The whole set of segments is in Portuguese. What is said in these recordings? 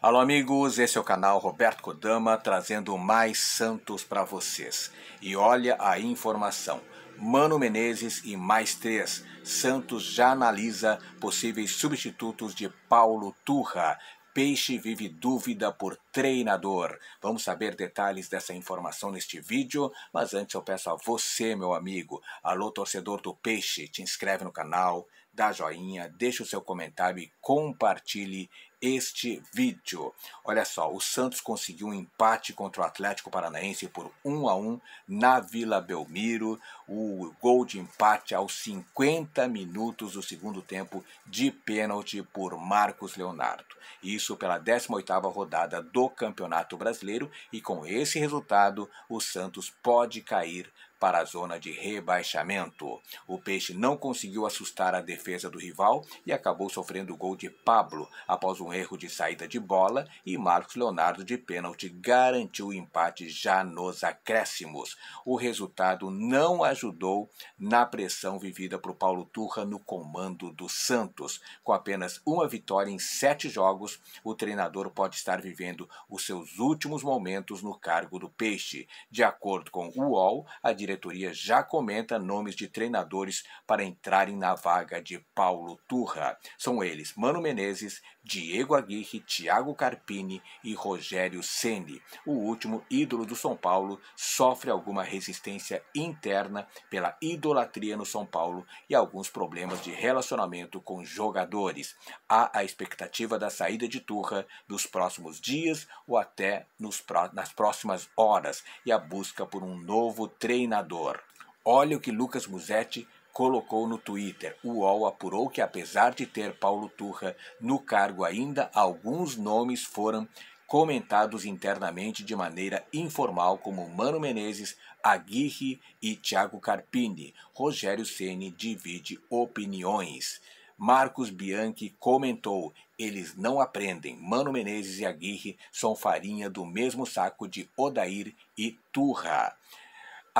Alô, amigos, esse é o canal Roberto Kodama trazendo mais santos para vocês. E olha a informação: Mano Menezes e mais três. Santos já analisa possíveis substitutos de Paulo Turra. Peixe vive dúvida por treinador. Vamos saber detalhes dessa informação neste vídeo, mas antes eu peço a você, meu amigo, alô torcedor do Peixe, te inscreve no canal, dá joinha, deixa o seu comentário e compartilhe este vídeo. Olha só, o Santos conseguiu um empate contra o Atlético Paranaense por 1 a 1 na Vila Belmiro. O gol de empate aos 50 minutos do segundo tempo de pênalti por Marcos Leonardo. Isso pela 18ª rodada do Campeonato Brasileiro e com esse resultado o Santos pode cair para a zona de rebaixamento. O Peixe não conseguiu assustar a defesa do rival e acabou sofrendo o gol de Pablo após um erro de saída de bola e Marcos Leonardo de pênalti garantiu o empate já nos acréscimos. O resultado não ajudou na pressão vivida por Paulo Turra no comando do Santos. Com apenas uma vitória em sete jogos, o treinador pode estar vivendo os seus últimos momentos no cargo do Peixe. De acordo com o UOL, a direção diretoria já comenta nomes de treinadores para entrarem na vaga de Paulo Turra. São eles Mano Menezes, Diego Aguirre, Thiago Carpini e Rogério Ceni. O último, ídolo do São Paulo, sofre alguma resistência interna pela idolatria no São Paulo e alguns problemas de relacionamento com jogadores. Há a expectativa da saída de Turra nos próximos dias ou até nos, nas próximas horas e a busca por um novo treinador Olha o que Lucas Musetti colocou no Twitter. O UOL apurou que, apesar de ter Paulo Turra no cargo ainda, alguns nomes foram comentados internamente de maneira informal, como Mano Menezes, Aguirre e Tiago Carpini. Rogério Ceni divide opiniões. Marcos Bianchi comentou: eles não aprendem. Mano Menezes e Aguirre são farinha do mesmo saco de Odair e Turra.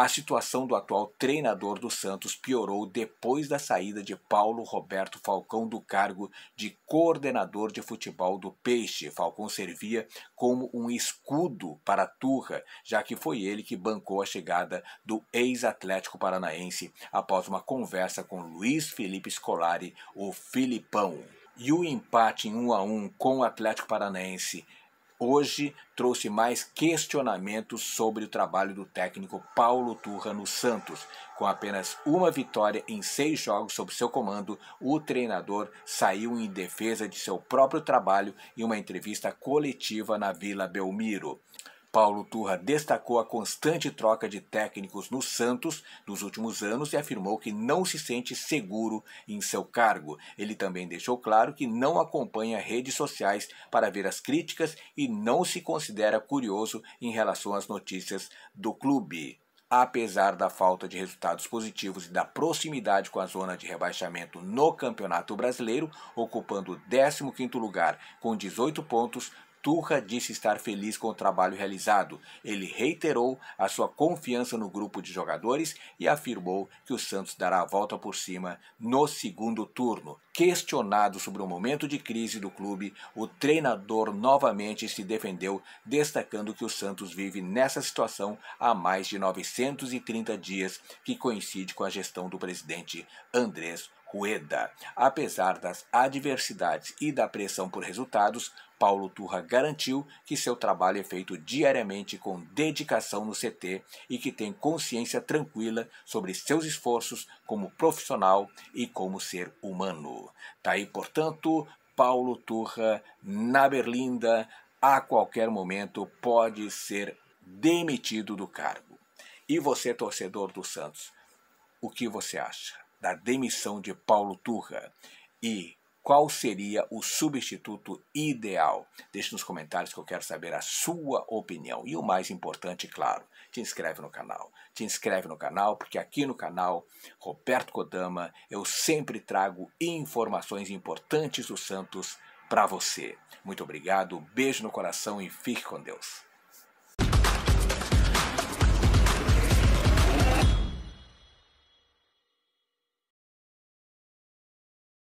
A situação do atual treinador do Santos piorou depois da saída de Paulo Roberto Falcão do cargo de coordenador de futebol do Peixe. Falcão servia como um escudo para Turra, já que foi ele que bancou a chegada do ex-Atlético Paranaense após uma conversa com Luiz Felipe Scolari, o Filipão. E o empate em 1 a 1 com o Atlético Paranaense hoje trouxe mais questionamentos sobre o trabalho do técnico Paulo Turra no Santos. Com apenas uma vitória em seis jogos sob seu comando, o treinador saiu em defesa de seu próprio trabalho em uma entrevista coletiva na Vila Belmiro. Paulo Turra destacou a constante troca de técnicos no Santos nos últimos anos e afirmou que não se sente seguro em seu cargo. Ele também deixou claro que não acompanha redes sociais para ver as críticas e não se considera curioso em relação às notícias do clube. Apesar da falta de resultados positivos e da proximidade com a zona de rebaixamento no Campeonato Brasileiro, ocupando o 15º lugar com 18 pontos, Turra disse estar feliz com o trabalho realizado. Ele reiterou a sua confiança no grupo de jogadores e afirmou que o Santos dará a volta por cima no segundo turno. Questionado sobre o momento de crise do clube, o treinador novamente se defendeu, destacando que o Santos vive nessa situação há mais de 930 dias, que coincide com a gestão do presidente Andrés Rueda. Apesar das adversidades e da pressão por resultados, Paulo Turra garantiu que seu trabalho é feito diariamente com dedicação no CT e que tem consciência tranquila sobre seus esforços como profissional e como ser humano. Tá aí, portanto, Paulo Turra na Berlinda a qualquer momento pode ser demitido do cargo. E você, torcedor do Santos, o que você acha da demissão de Paulo Turra e qual seria o substituto ideal? Deixe nos comentários que eu quero saber a sua opinião. E o mais importante, claro, te inscreve no canal. Te inscreve no canal, porque aqui no canal Roberto Kodama eu sempre trago informações importantes do Santos para você. Muito obrigado, beijo no coração e fique com Deus.